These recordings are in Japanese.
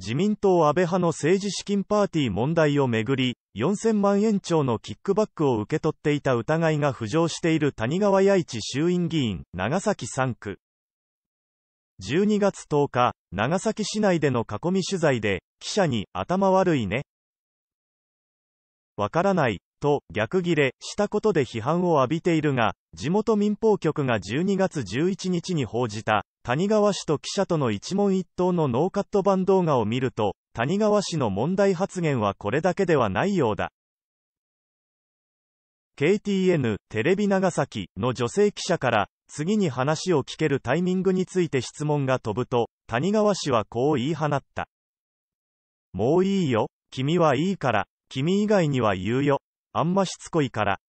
自民党安倍派の政治資金パーティー問題をめぐり、4000万円超のキックバックを受け取っていた疑いが浮上している谷川弥一衆院議員、長崎3区。12月10日、長崎市内での囲み取材で、記者に、頭悪いね。わからない、と、逆ギレしたことで批判を浴びているが、地元民放局が12月11日に報じた、谷川氏と記者との一問一答のノーカット版動画を見ると、谷川氏の問題発言はこれだけではないようだ。KTN テレビ長崎の女性記者から次に話を聞けるタイミングについて質問が飛ぶと谷川氏はこう言い放ったもういいよ君はいいから君以外には言うよあんましつこいから。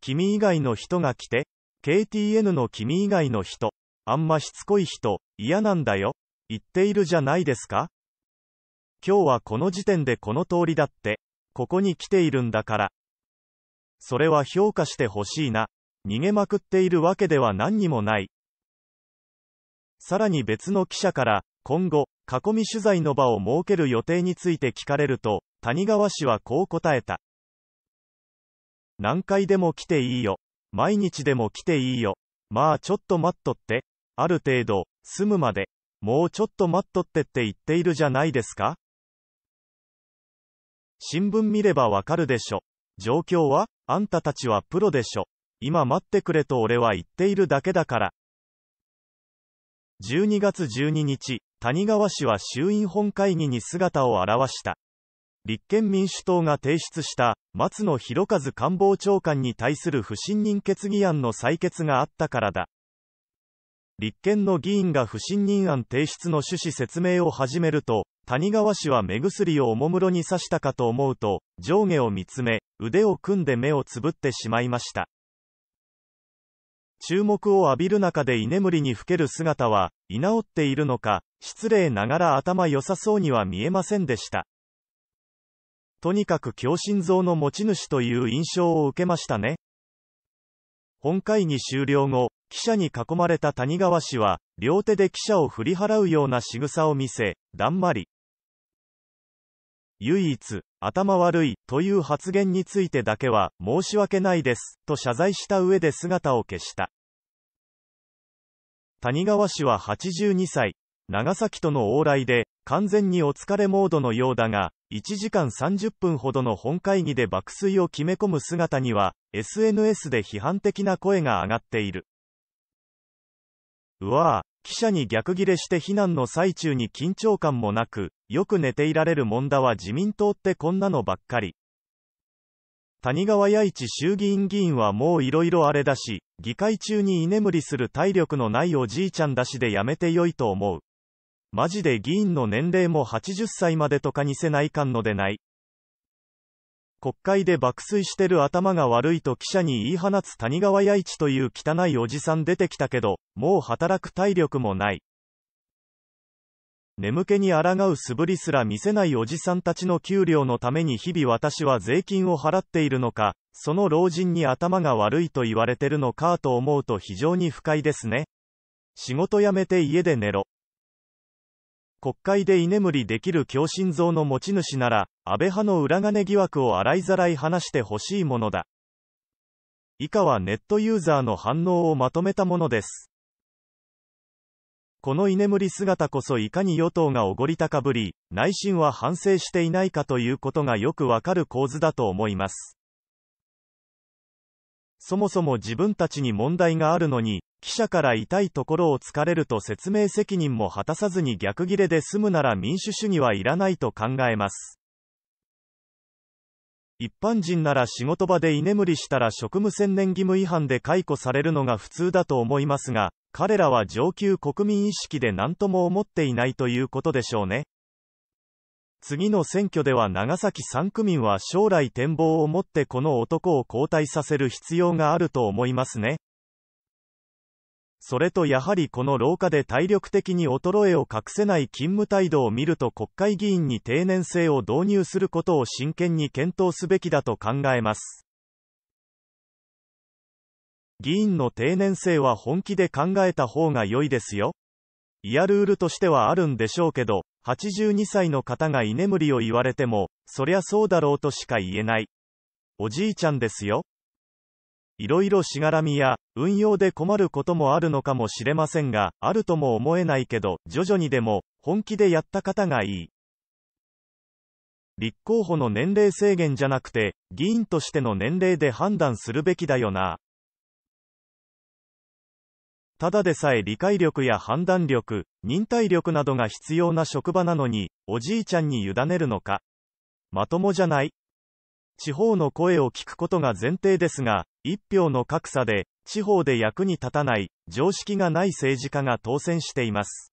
君以外の人が来て、KTN の君以外の人、あんましつこい人、嫌なんだよ、言っているじゃないですか今日はこの時点でこの通りだって、ここに来ているんだから。それは評価してほしいな。逃げまくっているわけでは何にもない。さらに別の記者から、今後、囲み取材の場を設ける予定について聞かれると、谷川氏はこう答えた。何回でも来ていいよ。毎日でも来ていいよ。まあちょっと待っとって。ある程度、住むまで。もうちょっと待っとってって言っているじゃないですか新聞見ればわかるでしょ。状況はあんたたちはプロでしょ。今待ってくれと俺は言っているだけだから。12月12日、谷川氏は衆院本会議に姿を現した。立憲民主党が提出した松野博一官房長官に対する不信任決議案の採決があったからだ立憲の議員が不信任案提出の趣旨説明を始めると谷川氏は目薬をおもむろに刺したかと思うと上下を見つめ腕を組んで目をつぶってしまいました注目を浴びる中で居眠りにふける姿は居直っているのか失礼ながら頭良さそうには見えませんでしたとにかく強心臓の持ち主という印象を受けましたね。本会議終了後、記者に囲まれた谷川氏は、両手で記者を振り払うような仕草を見せ、だんまり。唯一、頭悪い、という発言についてだけは、申し訳ないです、と謝罪した上で姿を消した。谷川氏は82歳、長崎との往来で、完全にお疲れモードのようだが、1時間30分ほどの本会議で爆睡を決め込む姿には、SNS で批判的な声が上がっている。うわぁ、記者に逆ギレして避難の最中に緊張感もなく、よく寝ていられるもんだは自民党ってこんなのばっかり。谷川弥一衆議院議員はもういろいろあれだし、議会中に居眠りする体力のないおじいちゃんだしでやめてよいと思う。マジで議員の年齢も80歳までとかにせないかんのでない。国会で爆睡してる頭が悪いと記者に言い放つ谷川弥一という汚いおじさん出てきたけど、もう働く体力もない。眠気に抗う素振りすら見せないおじさんたちの給料のために日々私は税金を払っているのか、その老人に頭が悪いと言われてるのかと思うと非常に不快ですね。仕事辞めて家で寝ろ。国会で居眠りできる強心臓の持ち主なら、安倍派の裏金疑惑を洗いざらい話してほしいものだ。以下はネットユーザーの反応をまとめたものです。この居眠り姿こそいかに与党がおごり高ぶり、内心は反省していないかということがよくわかる構図だと思います。そもそも自分たちに問題があるのに、記者から痛いところを突かれると説明責任も果たさずに逆ギレで済むなら民主主義はいらないと考えます。一般人なら仕事場で居眠りしたら職務専念義務違反で解雇されるのが普通だと思いますが、彼らは上級国民意識で何とも思っていないということでしょうね。次の選挙では長崎3区民は将来展望を持ってこの男を交代させる必要があると思いますね。それとやはりこの廊下で体力的に衰えを隠せない勤務態度を見ると国会議員に定年制を導入することを真剣に検討すべきだと考えます。議員の定年制は本気で考えた方が良いですよ。いやルールとしてはあるんでしょうけど、82歳の方が居眠りを言われても、そりゃそうだろうとしか言えない。おじいちゃんですよ。いろいろしがらみや、運用で困ることもあるのかもしれませんが、あるとも思えないけど、徐々にでも、本気でやった方がいい。立候補の年齢制限じゃなくて、議員としての年齢で判断するべきだよな。ただでさえ理解力や判断力、忍耐力などが必要な職場なのに、おじいちゃんに委ねるのか。まともじゃない地方の声を聞くことが前提ですが、一票の格差で、地方で役に立たない、常識がない政治家が当選しています。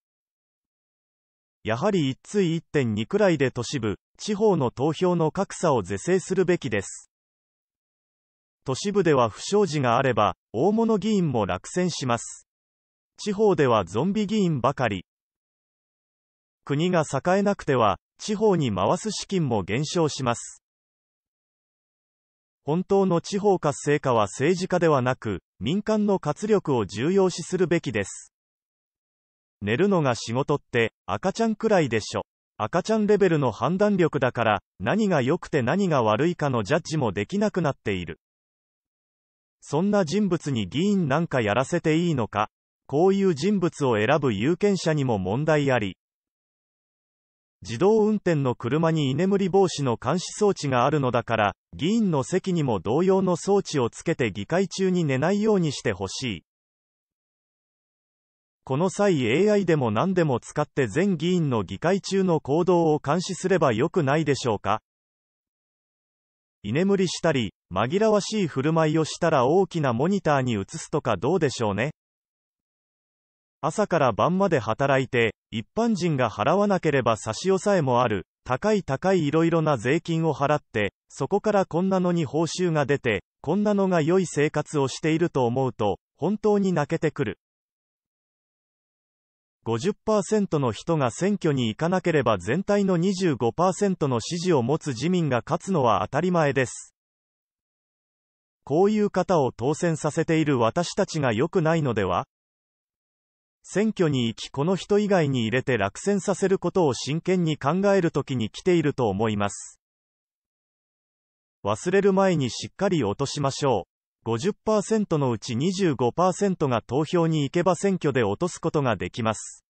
やはり1対1.2くらいで都市部、地方の投票の格差を是正するべきです。都市部では不祥事があれば、大物議員も落選します。地方ではゾンビ議員ばかり。国が栄えなくては、地方に回す資金も減少します。本当の地方活性化は政治家ではなく、民間の活力を重要視するべきです。寝るのが仕事って、赤ちゃんくらいでしょ。赤ちゃんレベルの判断力だから、何が良くて何が悪いかのジャッジもできなくなっている。そんな人物に議員なんかやらせていいのかこういう人物を選ぶ有権者にも問題あり、自動運転の車に居眠り防止の監視装置があるのだから、議員の席にも同様の装置をつけて議会中に寝ないようにしてほしい。この際 AI でも何でも使って全議員の議会中の行動を監視すればよくないでしょうか居眠りしたり、紛らわしい振る舞いをしたら大きなモニターに映すとかどうでしょうね朝から晩まで働いて、一般人が払わなければ差し押さえもある、高い高い色々な税金を払って、そこからこんなのに報酬が出て、こんなのが良い生活をしていると思うと、本当に泣けてくる。50%の人が選挙に行かなければ全体の25%の支持を持つ自民が勝つのは当たり前です。こういう方を当選させている私たちが良くないのでは選挙に行きこの人以外に入れて落選させることを真剣に考えるときに来ていると思います。忘れる前にしっかり落としましょう。50%のうち25%が投票に行けば選挙で落とすことができます。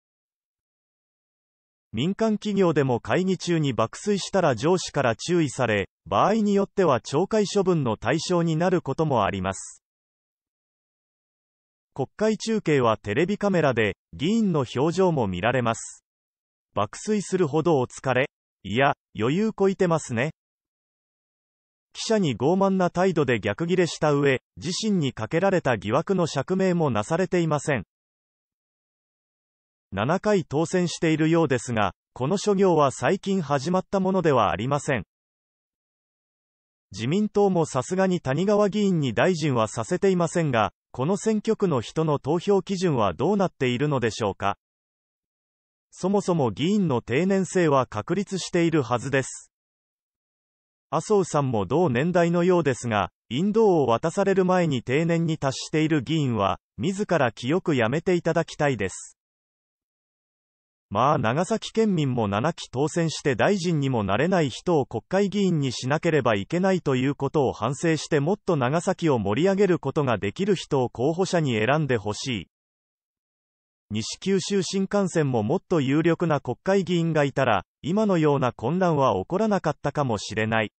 民間企業でも会議中に爆睡したら上司から注意され、場合によっては懲戒処分の対象になることもあります。国会中継はテレビカメラで、議員の表情も見られます。爆睡するほどお疲れ。いや、余裕こいてますね。記者に傲慢な態度で逆ギレした上、自身にかけられた疑惑の釈明もなされていません。7回当選しているようですが、この諸行は最近始まったものではありません。自民党もさすがに谷川議員に大臣はさせていませんが、この選挙区の人の投票基準はどうなっているのでしょうかそもそも議員の定年制は確立しているはずです。麻生さんも同年代のようですが、インドを渡される前に定年に達している議員は、自ら記憶やめていただきたいです。まあ長崎県民も7期当選して大臣にもなれない人を国会議員にしなければいけないということを反省してもっと長崎を盛り上げることができる人を候補者に選んでほしい。西九州新幹線ももっと有力な国会議員がいたら、今のような混乱は起こらなかったかもしれない。